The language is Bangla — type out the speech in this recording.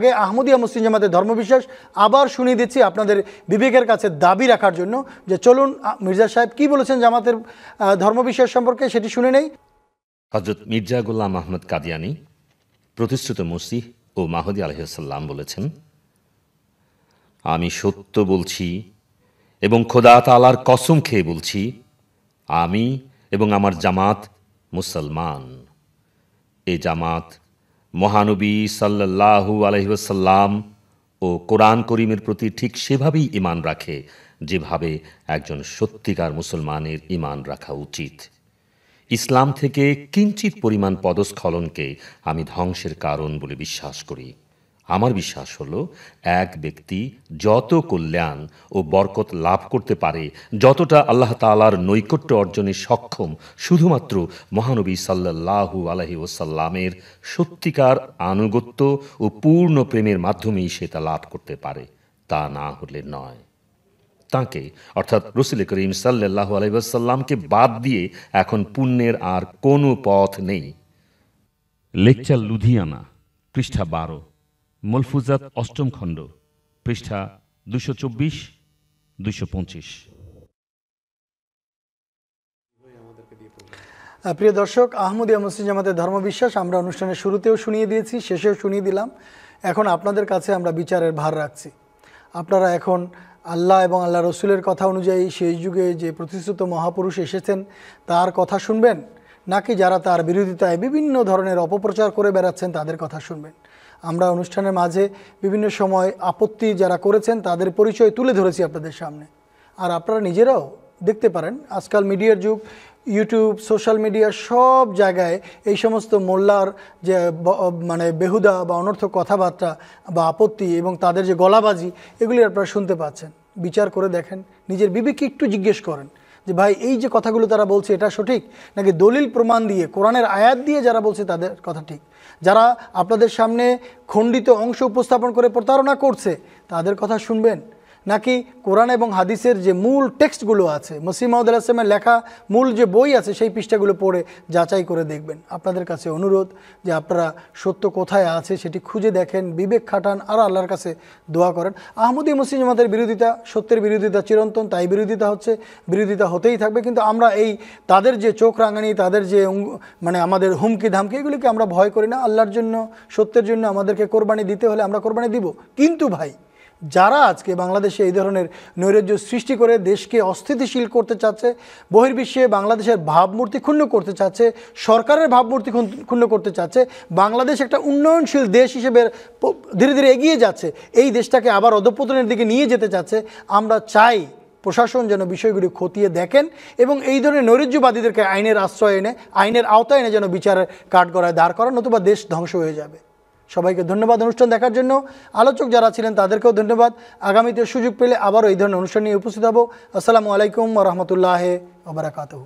আগে আহমদিয়া মুসলিম জামাতের ধর্মবিশ্বাস আবার শুনিয়ে দিচ্ছি আপনাদের বিবেকের কাছে দাবি রাখার জন্য যে চলুন মির্জা সাহেব কি বলেছেন জামাতের ধর্মবিশ্বাস সম্পর্কে সেটি শুনে নেই হজরত মির্জা গোলাম আহমদ কাদিয়ানি প্রতিষ্ঠিত মসিহ ও মাহদি আলহাম বলেছেন আমি সত্য বলছি এবং খোদা তালার কসম খেয়ে বলছি আমি এবং আমার জামাত মুসলমান এ জামাত মহানবী সাল্লাহ আলহিবাসাল্লাম ও কোরআন করিমের প্রতি ঠিক সেভাবেই ইমান রাখে যেভাবে একজন সত্যিকার মুসলমানের ইমান রাখা উচিত ইসলাম থেকে কিঞ্চিত পরিমাণ পদস্খলনকে আমি ধ্বংসের কারণ বলে বিশ্বাস করি আমার বিশ্বাস হল এক ব্যক্তি যত কল্যাণ ও বরকত লাভ করতে পারে যতটা আল্লাহ তালার নৈকট্য অর্জনে সক্ষম শুধুমাত্র মহানবী সাল্লাহু আলহি ওসাল্লামের সত্যিকার আনুগত্য ও পূর্ণ প্রেমের মাধ্যমেই সে তা লাভ করতে পারে তা না হলে নয় তাঁকে অর্থাৎ রসুল করিম সাল্লাহ আলহিবাসাল্লামকে বাদ দিয়ে এখন পুণ্যের আর কোনো পথ নেই লেকচার লুধিয়ানা পৃষ্ঠা বারো মলফুজাত অষ্টম খণ্ড পৃষ্ঠা দুশো চব্বিশ দুশো পঁচিশ প্রিয় দর্শক আহমদিয়া মুসলিম জামাতের ধর্মবিশ্বাস আমরা অনুষ্ঠানের শুরুতেও শুনিয়ে দিয়েছি শেষেও শুনিয়ে দিলাম এখন আপনাদের কাছে আমরা বিচারের ভার রাখছি আপনারা এখন আল্লাহ এবং আল্লাহ রসুলের কথা অনুযায়ী শেষ যুগে যে প্রতিশ্রুত মহাপুরুষ এসেছেন তার কথা শুনবেন নাকি যারা তার বিরোধিতায় বিভিন্ন ধরনের অপপ্রচার করে বেড়াচ্ছেন তাদের কথা শুনবেন আমরা অনুষ্ঠানের মাঝে বিভিন্ন সময় আপত্তি যারা করেছেন তাদের পরিচয় তুলে ধরেছি আপনাদের সামনে আর আপনারা নিজেরাও দেখতে পারেন আজকাল মিডিয়ার যুগ ইউটিউব সোশ্যাল মিডিয়া সব জায়গায় এই সমস্ত মোল্লার যে মানে বেহুদা বা অনর্থক কথাবার্তা বা আপত্তি এবং তাদের যে গলাবাজি এগুলি আপনারা শুনতে পাচ্ছেন বিচার করে দেখেন নিজের বিবেককে একটু জিজ্ঞেস করেন যে ভাই এই যে কথাগুলো তারা বলছে এটা সঠিক নাকি দলিল প্রমাণ দিয়ে কোরআনের আয়াত দিয়ে যারা বলছে তাদের কথা ঠিক যারা আপনাদের সামনে খণ্ডিত অংশ উপস্থাপন করে প্রতারণা করছে তাদের কথা শুনবেন নাকি কোরআন এবং হাদিসের যে মূল টেক্সটগুলো আছে মসিমাউদ আসলামের লেখা মূল যে বই আছে সেই পৃষ্ঠাগুলো পড়ে যাচাই করে দেখবেন আপনাদের কাছে অনুরোধ যে আপনারা সত্য কোথায় আছে সেটি খুঁজে দেখেন বিবেক খাটান আর আল্লাহর কাছে দোয়া করেন আহমদি মুসলিম জামাতের বিরোধিতা সত্যের বিরোধিতা চিরন্তন তাই বিরোধিতা হচ্ছে বিরোধিতা হতেই থাকবে কিন্তু আমরা এই তাদের যে চোখ রাঙানি তাদের যে মানে আমাদের হুমকি ধামকি এগুলিকে আমরা ভয় করি না আল্লাহর জন্য সত্যের জন্য আমাদেরকে কোরবানি দিতে হলে আমরা কোরবানি দিব কিন্তু ভাই যারা আজকে বাংলাদেশে এই ধরনের নৈরাজ্য সৃষ্টি করে দেশকে অস্থিতিশীল করতে চাচ্ছে বহির্বিশ্বে বাংলাদেশের ভাবমূর্তি ক্ষুণ্ণ করতে চাচ্ছে সরকারের ভাবমূর্তি ক্ষুণ্ণ করতে চাচ্ছে বাংলাদেশ একটা উন্নয়নশীল দেশ হিসেবে ধীরে ধীরে এগিয়ে যাচ্ছে এই দেশটাকে আবার অধপতনের দিকে নিয়ে যেতে চাচ্ছে আমরা চাই প্রশাসন যেন বিষয়গুলি খতিয়ে দেখেন এবং এই ধরনের নৈরাজ্যবাদীদেরকে আইনের আশ্রয় এনে আইনের আওতায় এনে যেন বিচারের কাঠগড়ায় দাঁড় করান নতুবা দেশ ধ্বংস হয়ে যাবে সবাইকে ধন্যবাদ অনুষ্ঠান দেখার জন্য আলোচক যারা ছিলেন তাদেরকেও ধন্যবাদ আগামীতে সুযোগ পেলে আবারও এই ধরনের অনুষ্ঠান নিয়ে উপস্থিত হব আসসালামু আলাইকুম রহমতুল্লাহ ওবরাকাতহ